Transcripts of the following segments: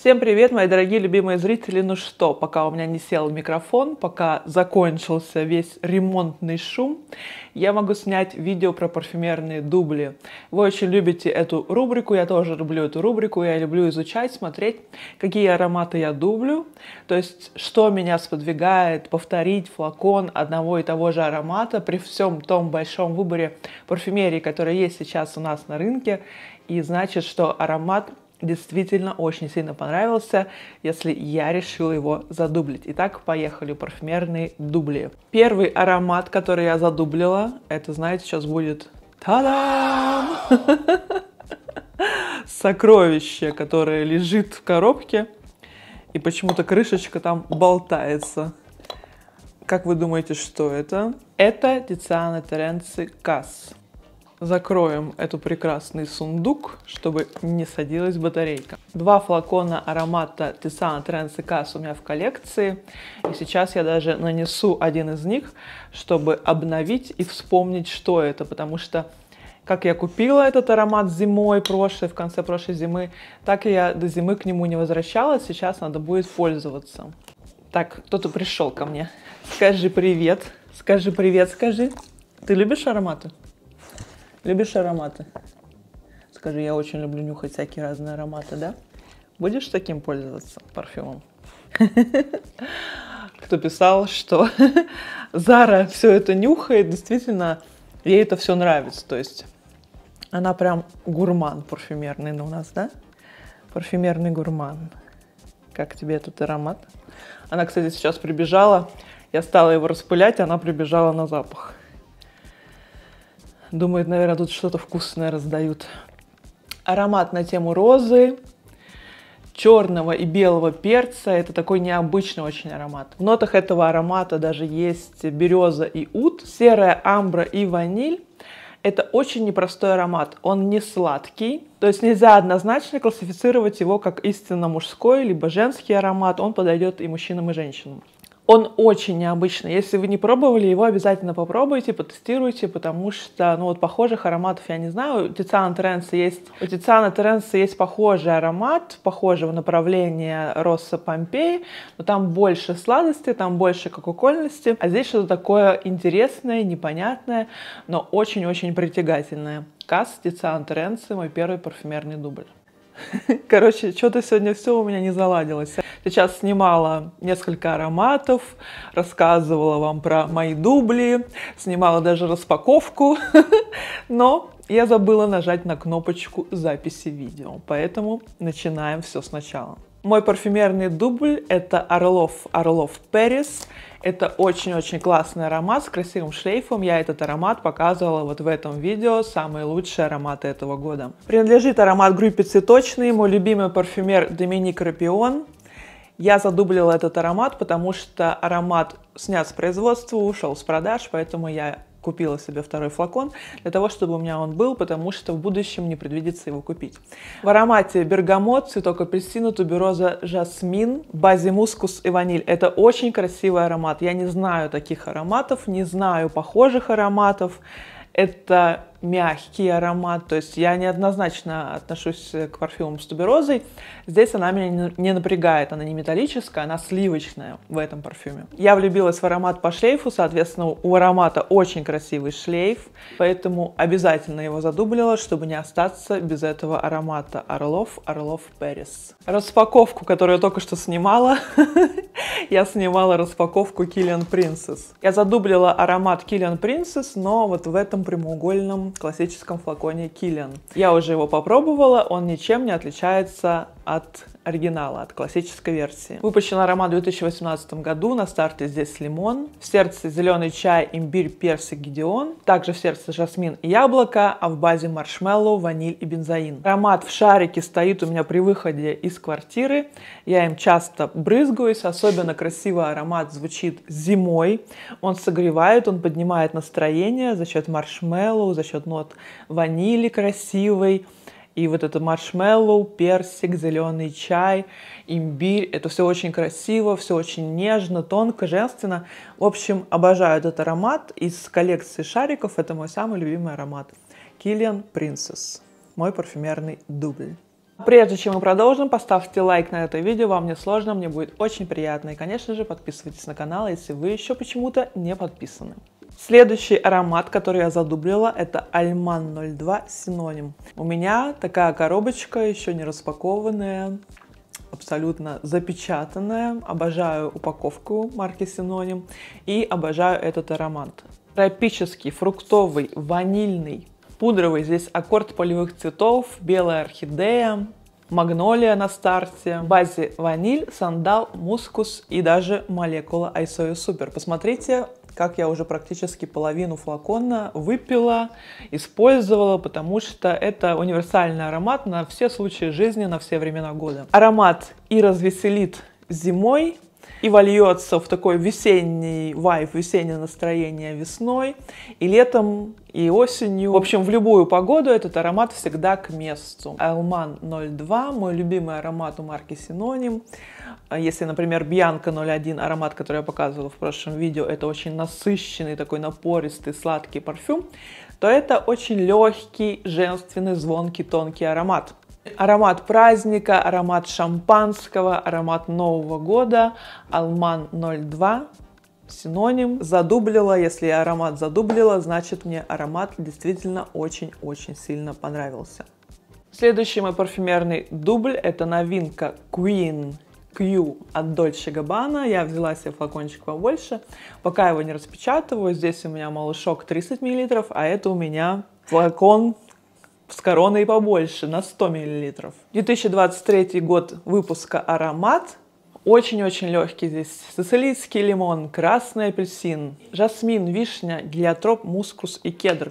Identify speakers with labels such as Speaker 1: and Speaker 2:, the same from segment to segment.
Speaker 1: Всем привет, мои дорогие любимые зрители! Ну что, пока у меня не сел микрофон, пока закончился весь ремонтный шум, я могу снять видео про парфюмерные дубли. Вы очень любите эту рубрику, я тоже люблю эту рубрику, я люблю изучать, смотреть, какие ароматы я дублю, то есть что меня сподвигает повторить флакон одного и того же аромата при всем том большом выборе парфюмерии, которая есть сейчас у нас на рынке, и значит, что аромат – действительно очень сильно понравился, если я решила его задублить. Итак, поехали, парфюмерные дубли. Первый аромат, который я задублила, это, знаете, сейчас будет... Та-дам! Сокровище, которое лежит в коробке, и почему-то крышечка там болтается. Как вы думаете, что это? Это Тициана Теренци Касс. Закроем эту прекрасный сундук, чтобы не садилась батарейка. Два флакона аромата Tissana Trends и у меня в коллекции. И сейчас я даже нанесу один из них, чтобы обновить и вспомнить, что это. Потому что как я купила этот аромат зимой прошлой, в конце прошлой зимы, так и я до зимы к нему не возвращалась. Сейчас надо будет пользоваться. Так, кто-то пришел ко мне. Скажи привет. Скажи привет, скажи. Ты любишь ароматы? Любишь ароматы? Скажи, я очень люблю нюхать всякие разные ароматы, да? Будешь таким пользоваться парфюмом? Кто писал, что Зара все это нюхает, действительно, ей это все нравится. То есть она прям гурман парфюмерный у нас, да? Парфюмерный гурман. Как тебе этот аромат? Она, кстати, сейчас прибежала. Я стала его распылять, она прибежала на запах. Думают, наверное, тут что-то вкусное раздают. Аромат на тему розы, черного и белого перца. Это такой необычный очень аромат. В нотах этого аромата даже есть береза и ут, серая амбра и ваниль. Это очень непростой аромат, он не сладкий, то есть нельзя однозначно классифицировать его как истинно мужской либо женский аромат, он подойдет и мужчинам, и женщинам. Он очень необычный. Если вы не пробовали, его обязательно попробуйте, потестируйте, потому что, ну вот похожих ароматов я не знаю. У Тициана Теренса есть, у Тициана Теренса есть похожий аромат, похожего направления Росса Помпеи, но там больше сладости, там больше кока-кольности, а здесь что-то такое интересное, непонятное, но очень-очень притягательное. Касс Тициан Теренса, мой первый парфюмерный дубль. Короче, что-то сегодня все у меня не заладилось. Сейчас снимала несколько ароматов, рассказывала вам про мои дубли, снимала даже распаковку, но я забыла нажать на кнопочку записи видео, поэтому начинаем все сначала. Мой парфюмерный дубль это Орлов Орлов Перис. Это очень-очень классный аромат с красивым шлейфом. Я этот аромат показывала вот в этом видео. Самые лучшие ароматы этого года. Принадлежит аромат группе цветочный. Мой любимый парфюмер Доминик Рапион. Я задублила этот аромат, потому что аромат снят с производства, ушел с продаж, поэтому я купила себе второй флакон, для того, чтобы у меня он был, потому что в будущем не предвидится его купить. В аромате бергамот, цветок апельсина, тубероза, жасмин, базе мускус и ваниль. Это очень красивый аромат. Я не знаю таких ароматов, не знаю похожих ароматов. Это мягкий аромат, то есть я неоднозначно отношусь э, к парфюмам с туберозой. Здесь она меня не напрягает, она не металлическая, она сливочная в этом парфюме. Я влюбилась в аромат по шлейфу, соответственно, у аромата очень красивый шлейф, поэтому обязательно его задублила, чтобы не остаться без этого аромата Орлов, Орлов Пэрис. Распаковку, которую я только что снимала, я снимала распаковку Killian Princess. Я задублила аромат Killian Princess, но вот в этом прямоугольном классическом флаконе Kilian. Я уже его попробовала, он ничем не отличается от оригинала, от классической версии. Выпущен аромат в 2018 году, на старте здесь лимон, в сердце зеленый чай, имбирь, персик, гидеон, также в сердце жасмин и яблоко, а в базе маршмеллоу, ваниль и бензоин. Аромат в шарике стоит у меня при выходе из квартиры, я им часто брызгаюсь, особенно красиво аромат звучит зимой, он согревает, он поднимает настроение за счет маршмеллоу, за счет нот ванили красивой, и вот это маршмеллоу, персик, зеленый чай, имбирь. Это все очень красиво, все очень нежно, тонко, женственно. В общем, обожаю этот аромат. Из коллекции шариков это мой самый любимый аромат. Киллиан Принцесс. Мой парфюмерный дубль. Прежде чем мы продолжим, поставьте лайк на это видео, вам не сложно, мне будет очень приятно. И, конечно же, подписывайтесь на канал, если вы еще почему-то не подписаны. Следующий аромат, который я задублила, это Альман 02 Синоним. У меня такая коробочка, еще не распакованная, абсолютно запечатанная. Обожаю упаковку марки Синоним и обожаю этот аромат. Тропический, фруктовый, ванильный, пудровый. Здесь аккорд полевых цветов, белая орхидея, магнолия на старте, в базе ваниль, сандал, мускус и даже молекула Айсою Супер. Посмотрите как я уже практически половину флакона выпила, использовала, потому что это универсальный аромат на все случаи жизни, на все времена года. Аромат и развеселит зимой, и вольется в такой весенний вайб, весеннее настроение весной, и летом, и осенью. В общем, в любую погоду этот аромат всегда к месту. Элман 02, мой любимый аромат у марки Синоним. А если, например, Бьянка 01, аромат, который я показывала в прошлом видео, это очень насыщенный, такой напористый, сладкий парфюм, то это очень легкий, женственный, звонкий, тонкий аромат. Аромат праздника, аромат шампанского, аромат Нового года, Алман 02, синоним. Задублила, если я аромат задублила, значит мне аромат действительно очень-очень сильно понравился. Следующий мой парфюмерный дубль – это новинка Queen Q от Dolce Gabbana. Я взяла себе флакончик побольше. Пока его не распечатываю, здесь у меня малышок 30 мл, а это у меня флакон с короной побольше, на 100 мл. 2023 год выпуска «Аромат». Очень-очень легкий здесь. Сицилийский лимон, красный апельсин, жасмин, вишня, гелиотроп, мускус и кедр.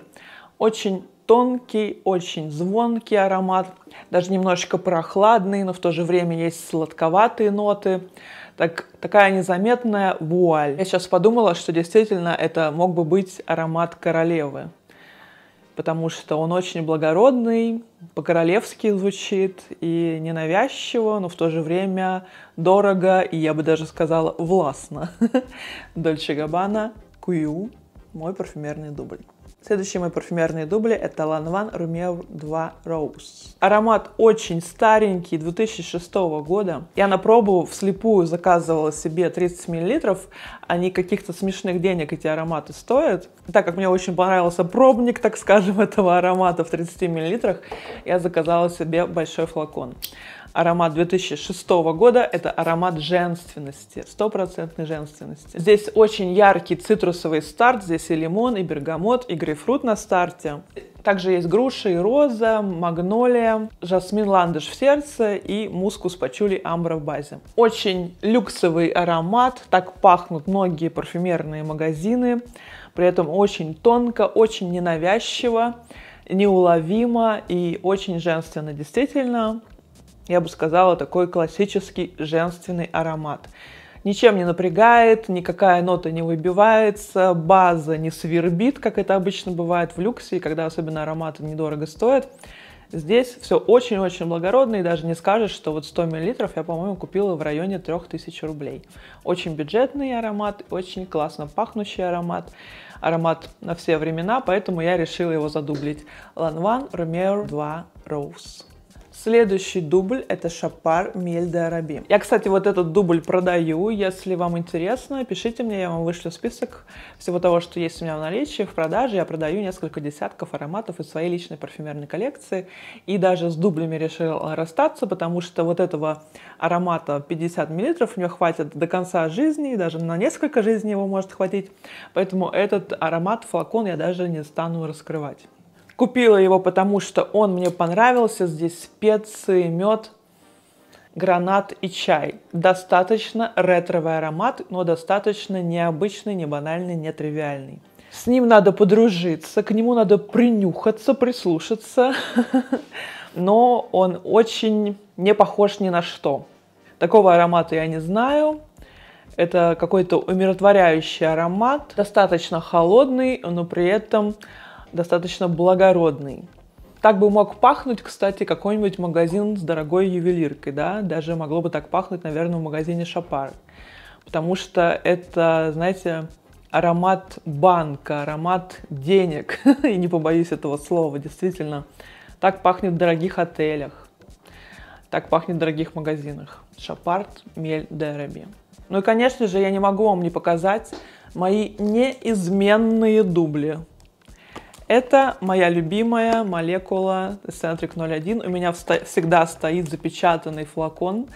Speaker 1: Очень тонкий, очень звонкий аромат, даже немножечко прохладный, но в то же время есть сладковатые ноты, так, такая незаметная вуаль. Я сейчас подумала, что действительно это мог бы быть аромат королевы потому что он очень благородный, по-королевски звучит и ненавязчиво, но в то же время дорого и, я бы даже сказала, властно. Дольче Габбана, Кую, мой парфюмерный дубль. Следующие мои парфюмерные дубли это Lanvin Romeo 2 Rose. Аромат очень старенький, 2006 года. Я на пробу вслепую заказывала себе 30 мл. Они каких-то смешных денег, эти ароматы, стоят. так как мне очень понравился пробник, так скажем, этого аромата в 30 мл, я заказала себе большой флакон. Аромат 2006 года – это аромат женственности, стопроцентной женственности. Здесь очень яркий цитрусовый старт, здесь и лимон, и бергамот, и грейпфрут на старте. Также есть груша и роза, магнолия, жасмин ландыш в сердце и мускус пачули амбра в базе. Очень люксовый аромат, так пахнут многие парфюмерные магазины, при этом очень тонко, очень ненавязчиво неуловимо и очень женственно, действительно я бы сказала, такой классический женственный аромат. Ничем не напрягает, никакая нота не выбивается, база не свербит, как это обычно бывает в люксе, когда особенно ароматы недорого стоят. Здесь все очень-очень благородно, и даже не скажешь, что вот 100 мл я, по-моему, купила в районе 3000 рублей. Очень бюджетный аромат, очень классно пахнущий аромат, аромат на все времена, поэтому я решила его задублить. Lanvin Romeo 2 Rose. Следующий дубль это Шапар Мель Араби. Я, кстати, вот этот дубль продаю. Если вам интересно, пишите мне, я вам вышлю список всего того, что есть у меня в наличии, в продаже. Я продаю несколько десятков ароматов из своей личной парфюмерной коллекции. И даже с дублями решила расстаться, потому что вот этого аромата 50 мл у него хватит до конца жизни, и даже на несколько жизней его может хватить. Поэтому этот аромат, флакон я даже не стану раскрывать. Купила его, потому что он мне понравился. Здесь специи, мед, гранат и чай. Достаточно ретровый аромат, но достаточно необычный, не банальный, не тривиальный. С ним надо подружиться, к нему надо принюхаться, прислушаться. Но он очень не похож ни на что. Такого аромата я не знаю. Это какой-то умиротворяющий аромат, достаточно холодный, но при этом достаточно благородный. Так бы мог пахнуть, кстати, какой-нибудь магазин с дорогой ювелиркой, да, даже могло бы так пахнуть, наверное, в магазине Шапар. Потому что это, знаете, аромат банка, аромат денег, и не побоюсь этого слова, действительно. Так пахнет в дорогих отелях, так пахнет в дорогих магазинах. Шапарт Мель Дереби. Ну и, конечно же, я не могу вам не показать мои неизменные дубли. Это моя любимая молекула Centric 01. У меня всегда стоит запечатанный флакон,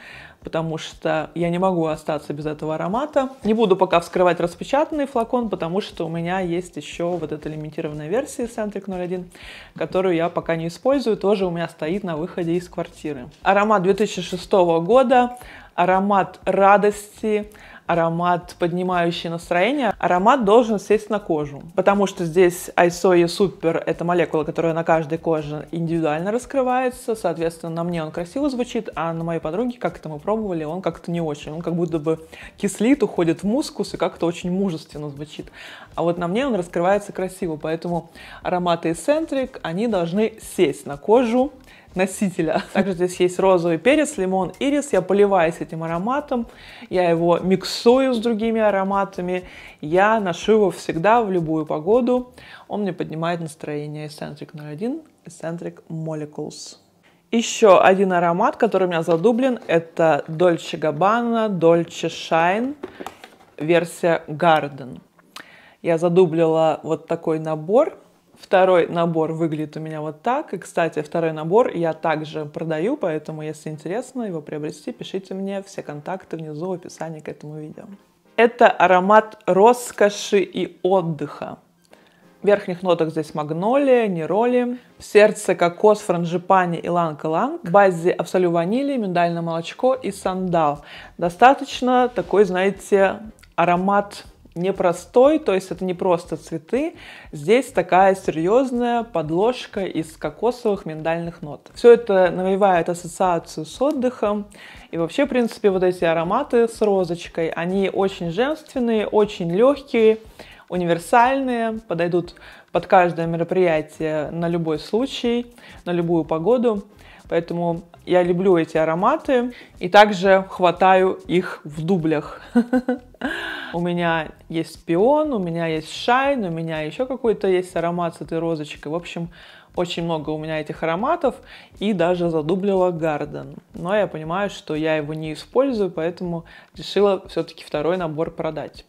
Speaker 1: потому что я не могу остаться без этого аромата. Не буду пока вскрывать распечатанный флакон, потому что у меня есть еще вот эта лимитированная версия Centric 01, которую я пока не использую, тоже у меня стоит на выходе из квартиры. Аромат 2006 года, аромат радости, аромат, поднимающий настроение, аромат должен сесть на кожу, потому что здесь айсои Супер — это молекула, которая на каждой коже индивидуально раскрывается, соответственно, на мне он красиво звучит, а на моей подруге, как это мы пробовали, он как-то не очень, он как будто бы кислит, уходит в мускус и как-то очень мужественно звучит. А вот на мне он раскрывается красиво, поэтому ароматы Eccentric, они должны сесть на кожу, носителя. Также здесь есть розовый перец, лимон, ирис. Я поливаюсь этим ароматом, я его миксую с другими ароматами. Я ношу его всегда, в любую погоду. Он мне поднимает настроение. Eccentric 01, Eccentric Molecules. Еще один аромат, который у меня задублен, это Dolce Gabbana Dolce Shine, версия Garden. Я задублила вот такой набор Второй набор выглядит у меня вот так. И, кстати, второй набор я также продаю, поэтому, если интересно его приобрести, пишите мне все контакты внизу в описании к этому видео. Это аромат роскоши и отдыха. В верхних нотах здесь магнолия, нероли, сердце кокос, франжипани и ланг-ланг, в базе абсолю ванили, миндальное молочко и сандал. Достаточно такой, знаете, аромат непростой, то есть это не просто цветы. Здесь такая серьезная подложка из кокосовых миндальных нот. Все это навевает ассоциацию с отдыхом. И вообще, в принципе, вот эти ароматы с розочкой, они очень женственные, очень легкие, универсальные, подойдут под каждое мероприятие на любой случай, на любую погоду. Поэтому я люблю эти ароматы и также хватаю их в дублях. У меня есть пион, у меня есть шайн, у меня еще какой-то есть аромат с этой розочкой. В общем, очень много у меня этих ароматов и даже задублила Гарден. Но я понимаю, что я его не использую, поэтому решила все-таки второй набор продать.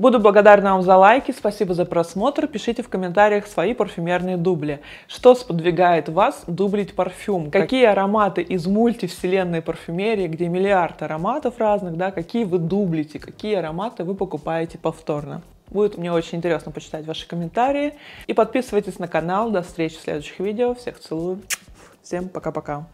Speaker 1: Буду благодарна вам за лайки, спасибо за просмотр. Пишите в комментариях свои парфюмерные дубли. Что сподвигает вас дублить парфюм? Какие ароматы из мультивселенной парфюмерии, где миллиард ароматов разных, да, какие вы дублите, какие ароматы вы покупаете повторно? Будет мне очень интересно почитать ваши комментарии. И подписывайтесь на канал. До встречи в следующих видео. Всех целую. Всем пока-пока.